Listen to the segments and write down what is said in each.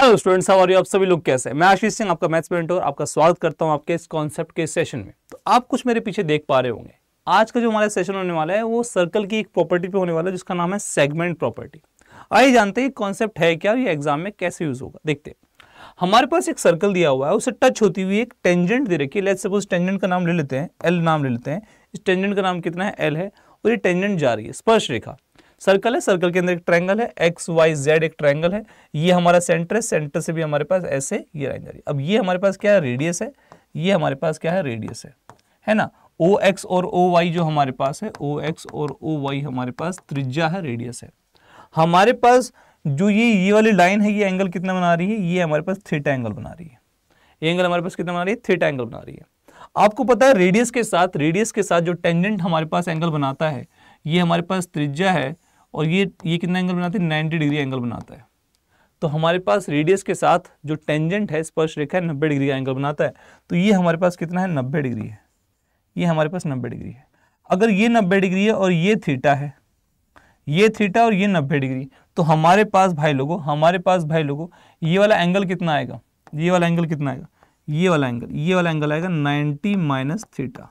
hello students how are you आप सभी लोग कैसे हैं मैं आशीष सिंह आपका मैथ्स पेरेंट और आपका स्वागत करता हूं आपके इस कॉन्सेप्ट के सेशन में तो आप कुछ मेरे पीछे देख पा रहे होंगे आज का जो हमारा सेशन होने वाला है वो सर्कल की एक प्रॉपर्टी पे होने वाला है जिसका नाम है सेगमेंट प्रॉपर्टी आइए जानते हैं कॉन्सेप्ट है क्या ये एग्जाम में कैसे यूज होगा देखते हमारे पास एक सर्कल दिया हुआ है उसे टच होती हुई एक टेंजेंट दे रखी है लेट सपोज टेंजेंट का नाम ले लेते हैं एल नाम ले लेते हैं इस टेंजेंट का नाम कितना है एल है और ये टेंजेंट जा रही है स्पर्श रेखा सर्कल है सर्कल के अंदर एक ट्रायंगल है एक्स वाई जेड एक ट्रायंगल है ये हमारा सेंटर है सेंटर से भी हमारे पास ऐसे ये लाइन जा रही है अब ये हमारे पास क्या है रेडियस है ये हमारे पास क्या है रेडियस है है ना ओ एक्स और ओ वाई जो हमारे पास है ओ एक्स और ओ वाई हमारे पास त्रिज्या है रेडियस है हमारे पास जो ये ये वाली लाइन है ये एंगल कितना बना रही है ये हमारे पास थीटा एंगल बना रही है ये एंगल हमारे पास कितना बना रही है थीटा एंगल बना रही है आपको पता है रेडियस के साथ रेडियस के साथ जो टेंजेंट हमारे पास एंगल बनाता है ये हमारे पास त्रिज्या है और ये ये कितना एंगल बनाती है नाइन्टी डिग्री एंगल बनाता है तो हमारे पास रेडियस के साथ जो टेंजेंट है स्पर्श रेखा है नब्बे डिग्री का एंगल बनाता है तो ये हमारे पास कितना है नब्बे डिग्री है ये हमारे पास नब्बे डिग्री है अगर ये नब्बे डिग्री है और ये थीटा है ये थीटा और ये नब्बे डिग्री तो हमारे पास भाई लोगों हमारे पास भाई लोगों ये वाला एंगल कितना आएगा ये वाला एंगल कितना आएगा ये वाला एंगल ये वाला एंगल आएगा नाइन्टी माइनस थीटा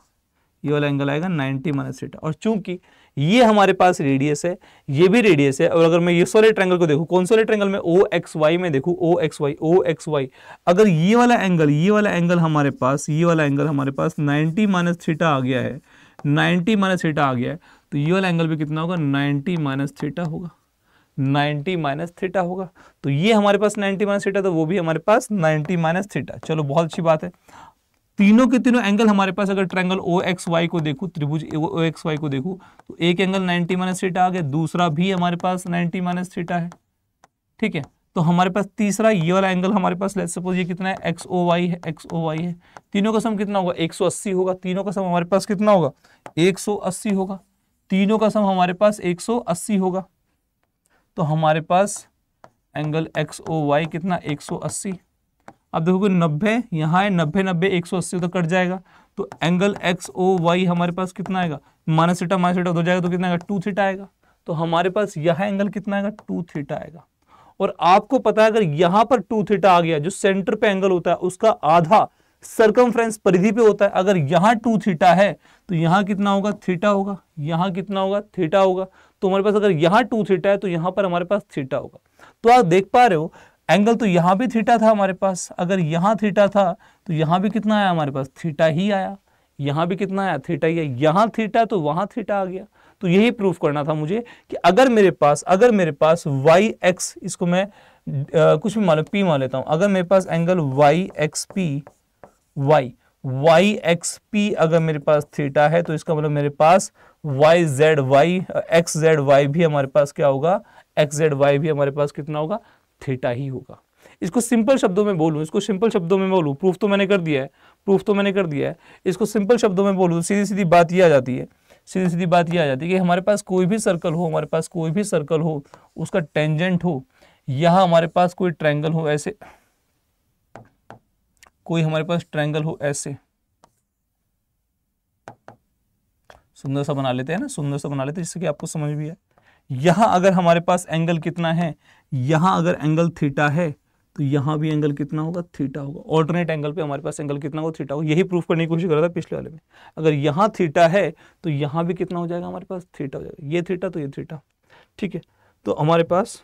ये वाला एंगल आएगा 90 माइनस थीटा और चूंकि ये हमारे पास रेडियस है ये भी रेडियस है और अगर मैं ये सोले ट्रैंगल को देखूँ कौन सोले ट्रैंगल में ओ एक्स वाई में देखूँ O X Y O X Y अगर ये वाला एंगल ये वाला एंगल हमारे पास ये वाला एंगल हमारे पास नाइन्टी माइनस थीटा आ गया है नाइन्टी माइनस थीटा आ गया है तो ये वाला एंगल भी कितना होगा नाइन्टी माइनस थीटा होगा 90 माइनस थीटा होगा तो ये हमारे पास 90 माइनस थीटा तो वो भी हमारे पास 90 माइनस थीटा चलो बहुत अच्छी बात है तीनों के तीनों एंगल हमारे पास अगर ट्रायंगल ओ एक्स वाई को देखो त्रिभुज ओ एक्स वाई को देखो तो एक एंगल 90 माइनस थीटा आ गया दूसरा भी हमारे पास 90 माइनस थीटा है ठीक है तो हमारे पास तीसरा ये वाला एंगल हमारे पास लेट सपोज ये कितना है एक्स ओ वाई है एक्स ओ वाई है तीनों का सम कितना होगा अस्सी होगा तीनों का सम हमारे पास कितना होगा अस्सी होगा तीनों का सम हमारे पास अस्सी होगा तो हमारे पास एंगल एक्स ओ वाई कितना एक सौ अस्सी आप देखोगे नब्बे यहाँ है नब्बे नब्बे एक सौ अस्सी तक तो कट जाएगा तो एंगल एक्स ओ वाई हमारे पास कितना आएगा माइनस थीटा माइनस थीटा उधर जाएगा तो कितना आएगा टू थीटा आएगा तो हमारे पास यह एंगल कितना आएगा टू थीटा आएगा और आपको पता है अगर यहाँ पर टू थीटा आ गया जो सेंटर पे एंगल होता है उसका आधा सरकम परिधि पे होता है अगर यहाँ टू थीटा है तो यहाँ कितना होगा थीटा होगा यहाँ कितना होगा थीटा होगा तो हमारे पास अगर यहाँ टू थीटा है तो यहाँ पर हमारे पास थीटा होगा तो आप देख पा रहे हो एंगल तो यहाँ भी थीटा था हमारे पास अगर यहाँ थीटा था तो यहाँ भी कितना आया हमारे पास थीटा ही आया यहाँ भी कितना आया थीटा ही आया यहाँ थीटा तो वहाँ थीटा आ गया तो यही प्रूफ करना था मुझे कि अगर मेरे पास अगर मेरे पास वाई एक्स इसको मैं आ, कुछ भी मान लो पी मान लेता हूँ अगर मेरे पास angle Y X P Y Y X P अगर मेरे पास थीटा है तो इसका मतलब मेरे पास Y Z Y X Z Y भी हमारे पास क्या होगा एक्स जेड वाई भी हमारे पास कितना होगा थीटा ही होगा इसको सिंपल शब्दों में बोलूँ इसको सिंपल शब्दों में बोलूँ प्रूफ तो मैंने कर दिया है प्रूफ तो मैंने कर दिया है इसको सिंपल शब्दों में बोलूँ सीधी सीधी बात ये आ जाती है सीधी सीधी बात ये आ जाती है कि हमारे पास कोई भी सर्कल हो हमारे पास कोई भी सर्कल हो उसका टेंजेंट हो यहाँ हमारे पास कोई ट्रैंगल हो ऐसे कोई हमारे पास ट्रैंगल हो ऐसे सुंदर सा बना लेते हैं ना सुंदर सा बना लेते हैं जिससे कि आपको समझ भी आए यहाँ अगर हमारे पास एंगल कितना है यहाँ अगर एंगल थीटा है तो यहाँ भी एंगल कितना होगा थीटा होगा ऑल्टरनेट एंगल पे हमारे पास एंगल कितना होगा थीटा होगा यही प्रूफ करने की कोशिश कर रहा था पिछले वाले में अगर यहाँ थीटा है तो यहाँ भी कितना हो जाएगा हमारे पास थीटा हो जाएगा ये थीटा तो ये थीटा ठीक है तो हमारे पास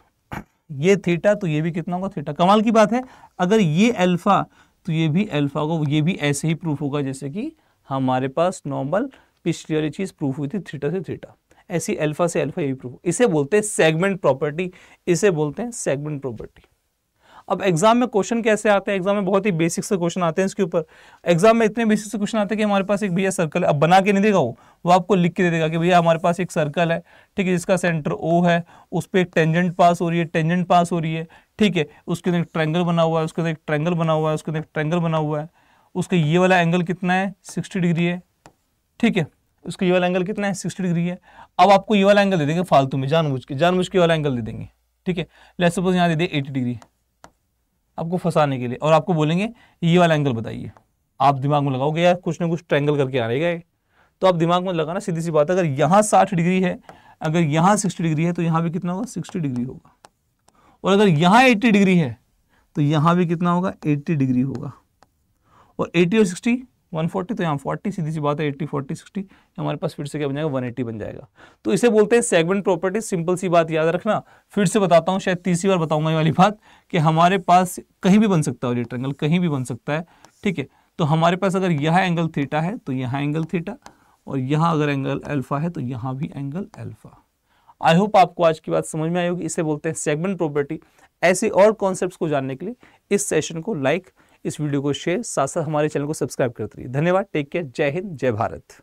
ये थीटा तो ये भी कितना होगा थीटा कमाल की बात है अगर ये एल्फा तो ये भी एल्फा होगा ये भी ऐसे ही प्रूफ होगा जैसे कि हमारे पास नॉर्मल पिछली वाली चीज़ प्रूफ हुई थी थीटा से थीटा ऐसी अल्फा से अल्फा यू प्रूफ इसे बोलते हैं सेगमेंट प्रॉपर्टी इसे बोलते हैं सेगमेंट प्रॉपर्टी अब एग्जाम में क्वेश्चन कैसे आते हैं एग्जाम में बहुत ही बेसिक से क्वेश्चन आते हैं इसके ऊपर एग्जाम में इतने बेसिक से क्वेश्चन आते हैं कि हमारे पास एक भैया सर्कल है अब बना के नहीं देगा वो वो आपको लिख के दे देगा कि भैया हमारे पास एक सर्कल है ठीक है जिसका सेंटर ओ है उस पर एक टेंजेंट पास हो रही है टेंजेंट पास हो रही है ठीक है उसके अंदर एक ट्रैंगल बना हुआ है उसके अंदर एक ट्रैंगल बना हुआ है उसके अंदर एक ट्रैंगल बना हुआ है उसका ये वाला एंगल कितना है सिक्सटी डिग्री है ठीक है उसका ये वाला एंगल कितना है सिक्सटी डिग्री है अब आपको ये वाला एंगल दे देंगे फालतू में जानबूझ के जानबूझ के वाला एंगल दे देंगे ठीक है लेट सपोज यहाँ दे दें एटी डिग्री आपको फंसाने के लिए और आपको बोलेंगे ये वाला एंगल बताइए आप दिमाग में लगाओगे यार कुछ ना कुछ ट्रैंगल करके आ रहेगा तो आप दिमाग में लगाना सीधी सी बात है अगर यहाँ साठ डिग्री है अगर यहाँ सिक्सटी डिग्री है तो यहाँ भी कितना होगा सिक्सटी डिग्री होगा और अगर यहाँ एट्टी डिग्री है तो यहाँ भी कितना होगा एट्टी डिग्री होगा और एट्टी और सिक्सटी 140 तो यहाँ 40 सीधी सी बात है 80 40 60 हमारे पास फिर से क्या बन जाएगा 180 बन जाएगा तो इसे बोलते हैं सेगमेंट प्रॉपर्टी सिंपल सी बात याद रखना फिर से बताता हूँ शायद तीसरी बार बताऊंगा ये वाली बात कि हमारे पास कहीं भी बन सकता है ये कहीं भी बन सकता है ठीक है तो हमारे पास अगर यह एंगल थीटा है तो यहाँ एंगल थीटा और यहाँ अगर एंगल एल्फा है तो यहाँ भी एंगल एल्फा आई होप आपको आज की बात समझ में आई होगी इसे बोलते हैं सेगमेंट प्रॉपर्टी ऐसे और कॉन्सेप्ट्स को जानने के लिए इस सेशन को लाइक like, इस वीडियो को शेयर साथ साथ हमारे चैनल को सब्सक्राइब करते रहिए धन्यवाद टेक केयर जय हिंद जय भारत